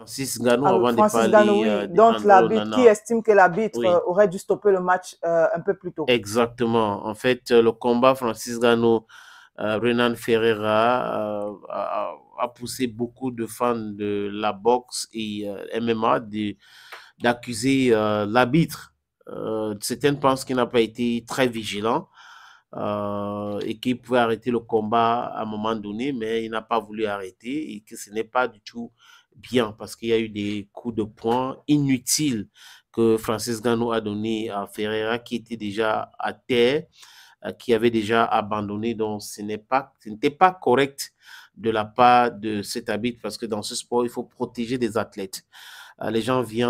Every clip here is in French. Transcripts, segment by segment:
Francis Ngannou ah avant de parler euh, Donc, l'arbitre, qui estime que l'arbitre euh, aurait dû stopper le match euh, un peu plus tôt. Exactement. En fait, le combat Francis Gano, Renan Ferreira a, a, poussé beaucoup de fans de la boxe et MMA d'accuser l'arbitre. certains pensent qu'il n'a pas été très vigilant. Euh, et qu'il pouvait arrêter le combat à un moment donné, mais il n'a pas voulu arrêter et que ce n'est pas du tout bien parce qu'il y a eu des coups de poing inutiles que Francis Gano a donné à Ferreira qui était déjà à terre, euh, qui avait déjà abandonné. Donc ce n'est pas, ce n'était pas correct de la part de cet habit parce que dans ce sport, il faut protéger des athlètes. Euh, les gens viennent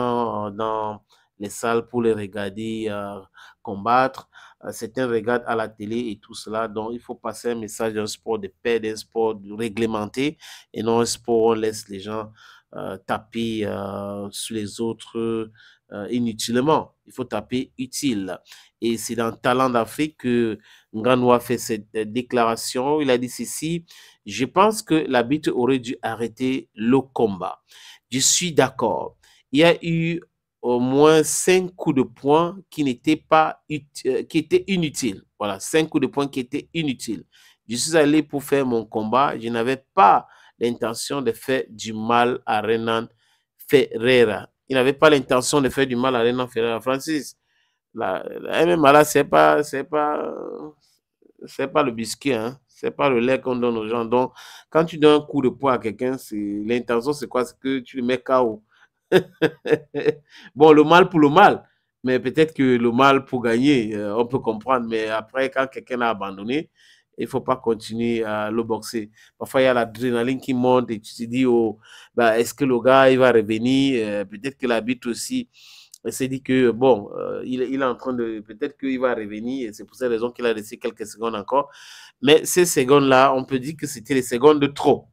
dans les salles pour les regarder euh, combattre. c'est euh, certains regardent à la télé et tout cela. Donc, il faut passer un message d'un sport de paix, d'un sport réglementé et non un sport où on laisse les gens euh, taper sur les autres inutilement. Il faut taper utile. Et c'est dans Talent d'Afrique que Nganou fait cette déclaration. Il a dit ceci Je pense que l'habit aurait dû arrêter le combat. Je suis d'accord. Il y a eu au moins cinq coups de poing qui n'étaient pas euh, qui étaient inutiles. Voilà, cinq coups de poing qui étaient inutiles. Je suis allé pour faire mon combat. Je n'avais pas l'intention de faire du mal à Renan Ferreira. Il n'avait pas l'intention de faire du mal à Renan Ferreira. Francis, la, la MMA là, c'est pas, c'est pas, c'est pas le biscuit, hein. C'est pas le lait qu'on donne aux gens. Donc, quand tu donnes un coup de poing à quelqu'un, c'est l'intention, c'est quoi C'est que tu le mets KO. bon, le mal pour le mal. Mais peut-être que le mal pour gagner, euh, on peut comprendre. Mais après, quand quelqu'un a abandonné, il ne faut pas continuer à le boxer. Parfois, il y a l'adrénaline qui monte et tu te dis, oh, bah, est-ce que le gars, il va revenir euh, Peut-être qu'il habite aussi. Il s'est dit que, bon, euh, il, il, est en train de... Peut-être qu'il va revenir. Et c'est pour cette raison qu'il a laissé quelques secondes encore. Mais ces secondes-là, on peut dire que c'était les secondes de trop.